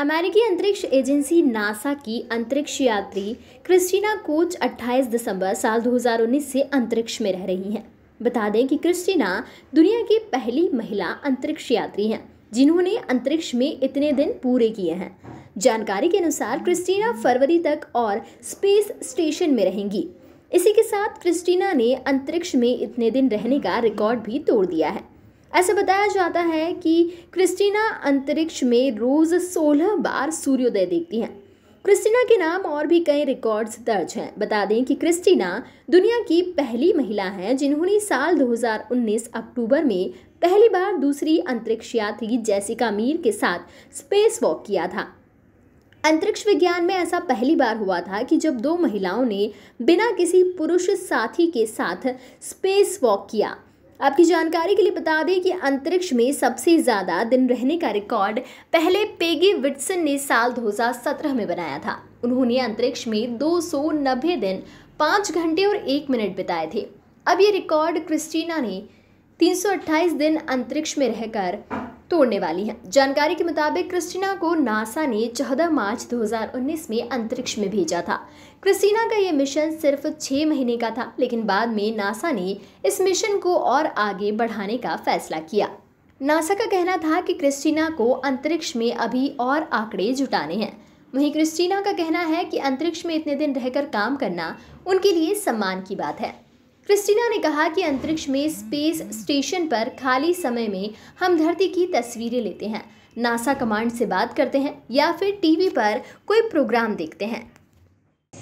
अमेरिकी अंतरिक्ष agency NASA की अंतरिक्ष यात्री क्रिस्टीना कोच 28 दिसंबर साल 2019 से अंतरिक्ष में रह रही हैं बता दें कि क्रिस्टीना दुनिया की पहली महिला अंतरिक्ष यात्री हैं जिन्होंने अंतरिक्ष में इतने दिन पूरे किए हैं जानकारी के अनुसार क्रिस्टीना फरवरी तक और स्पेस स्टेशन में रहेंगी इसी के साथ क्रिस्टीना ने अंतरिक्ष में इतने दिन रहने का रिकॉर्ड भी तोड़ दिया है ऐसा बताया जाता है कि क्रिस्टीना अंतरिक्ष में रोज़ सोलह बार सूर्योदय देखती हैं क्रिस्टीना के नाम और भी कई रिकॉर्ड्स दर्ज हैं बता दें कि क्रिस्टीना दुनिया की पहली महिला हैं जिन्होंने साल 2019 अक्टूबर में पहली बार दूसरी अंतरिक्ष यात्री जैसिका मीर के साथ स्पेस वॉक किया था अंतरिक्ष विज्ञान में ऐसा पहली बार हुआ था कि जब दो महिलाओं ने बिना किसी पुरुष साथी के साथ स्पेस वॉक किया आपकी जानकारी के लिए बता दें कि अंतरिक्ष में सबसे ज़्यादा दिन रहने का रिकॉर्ड पहले पेगी विटसन ने साल 2017 में बनाया था उन्होंने अंतरिक्ष में दो दिन पाँच घंटे और एक मिनट बिताए थे अब ये रिकॉर्ड क्रिस्टीना ने 328 दिन अंतरिक्ष में रहकर तोड़ने वाली हैं जानकारी के मुताबिक क्रिस्टीना को नासा ने 14 मार्च 2019 में अंतरिक्ष में भेजा था क्रिस्टीना का ये मिशन सिर्फ छः महीने का था लेकिन बाद में नासा ने इस मिशन को और आगे बढ़ाने का फैसला किया नासा का कहना था कि क्रिस्टीना को अंतरिक्ष में अभी और आंकड़े जुटाने हैं वहीं क्रिस्टीना का कहना है कि अंतरिक्ष में इतने दिन रहकर काम करना उनके लिए सम्मान की बात है क्रिस्टीना ने कहा कि अंतरिक्ष में स्पेस स्टेशन पर खाली समय में हम धरती की तस्वीरें लेते हैं नासा कमांड से बात करते हैं या फिर टीवी पर कोई प्रोग्राम देखते हैं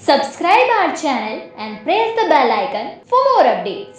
subscribe our channel and press the bell icon for more updates